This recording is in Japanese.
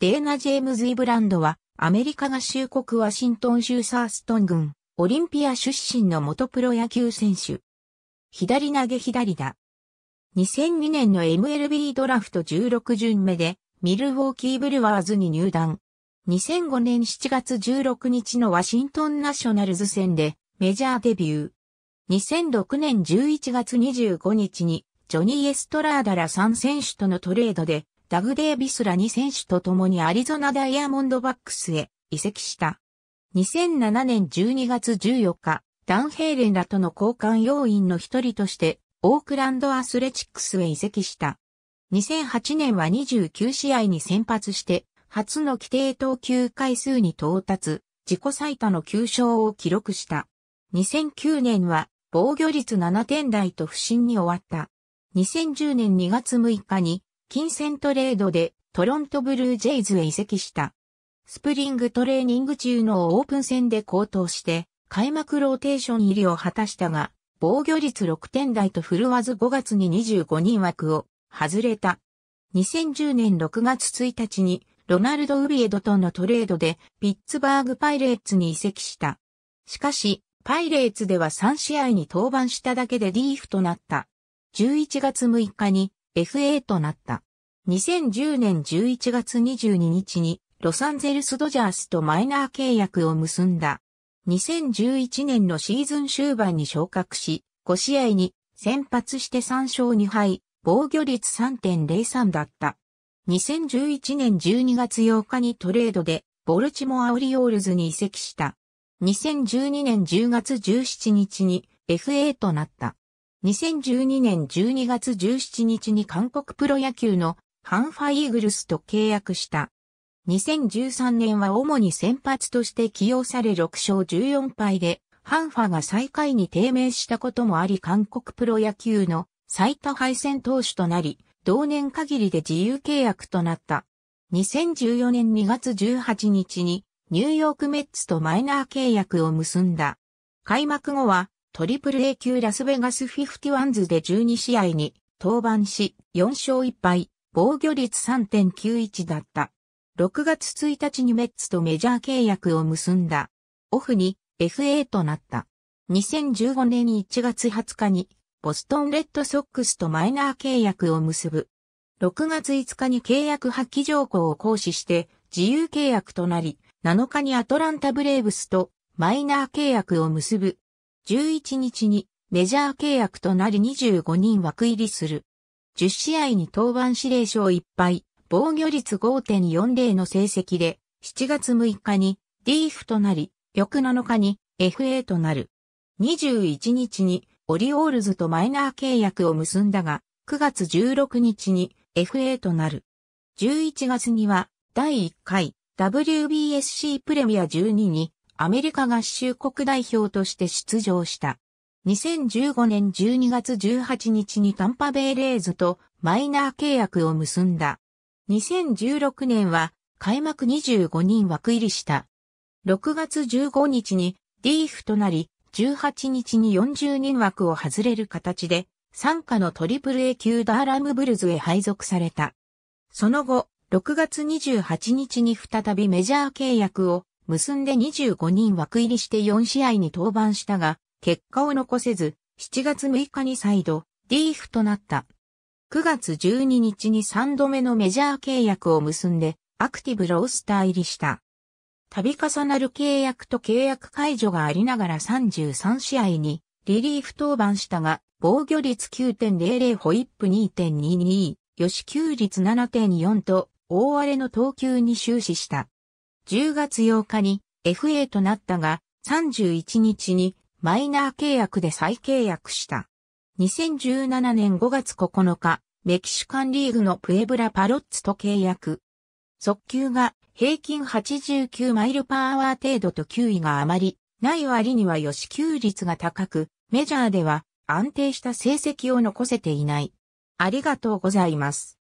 デーナ・ジェームズ・イブランドは、アメリカ合衆国ワシントン州サーストン郡、オリンピア出身の元プロ野球選手。左投げ左打。2002年の MLB ドラフト16巡目で、ミルウォーキー・ブルワーズに入団。2005年7月16日のワシントンナショナルズ戦で、メジャーデビュー。2006年11月25日に、ジョニー・エストラーダら3選手とのトレードで、ダグ・デービスら2選手と共にアリゾナダイヤモンドバックスへ移籍した。2007年12月14日、ダンヘイレンらとの交換要員の一人として、オークランドアスレチックスへ移籍した。2008年は29試合に先発して、初の規定投球回数に到達、自己最多の9勝を記録した。2009年は防御率7点台と不振に終わった。2010年2月6日に金銭トレードでトロントブルージェイズへ移籍した。スプリングトレーニング中のオープン戦で高騰して、開幕ローテーション入りを果たしたが、防御率6点台と振るわず5月に25人枠を外れた。2010年6月1日にロナルド・ウビエドとのトレードでピッツバーグ・パイレーツに移籍した。しかし、パイレーツでは3試合に登板しただけでリーフとなった。11月6日に FA となった。2010年11月22日にロサンゼルスドジャースとマイナー契約を結んだ。2011年のシーズン終盤に昇格し、5試合に先発して3勝2敗、防御率3.03だった。2011年12月8日にトレードでボルチモアオリオールズに移籍した。2012年10月17日に FA となった。2012年12月17日に韓国プロ野球のハンファイーグルスと契約した。2013年は主に先発として起用され6勝14敗で、ハンファが最下位に低迷したこともあり韓国プロ野球の最多敗戦投手となり、同年限りで自由契約となった。2014年2月18日にニューヨークメッツとマイナー契約を結んだ。開幕後はトリプル A 級ラスベガスフィフティワンズで12試合に登板し、4勝1敗、防御率3.91だった。6月1日にメッツとメジャー契約を結んだ。オフに FA となった。2015年1月20日にボストンレッドソックスとマイナー契約を結ぶ。6月5日に契約発起条項を行使して自由契約となり、7日にアトランタブレーブスとマイナー契約を結ぶ。11日にメジャー契約となり25人枠入りする。10試合に登板指令書1敗、防御率5.40の成績で、7月6日にーフとなり、翌7日に FA となる。21日にオリオールズとマイナー契約を結んだが、9月16日に FA となる。11月には第1回 WBSC プレミア12にアメリカ合衆国代表として出場した。2015年12月18日にタンパベイレーズとマイナー契約を結んだ。2016年は開幕25人枠入りした。6月15日にディーフとなり、18日に40人枠を外れる形で、参加のトリプル A 級ダーラムブルズへ配属された。その後、6月28日に再びメジャー契約を結んで25人枠入りして4試合に登板したが、結果を残せず、7月6日に再度、リーフとなった。9月12日に3度目のメジャー契約を結んで、アクティブロースター入りした。度重なる契約と契約解除がありながら33試合に、リリーフ登板したが、防御率9.00ホイップ2.22、吉球率7.4と、大荒れの投球に終始した。10月8日に FA となったが、31日にマイナー契約で再契約した。2017年5月9日、メキシカンリーグのプエブラパロッツと契約。速球が平均89マイルパーワー程度と球威があまりない割には予支給率が高く、メジャーでは安定した成績を残せていない。ありがとうございます。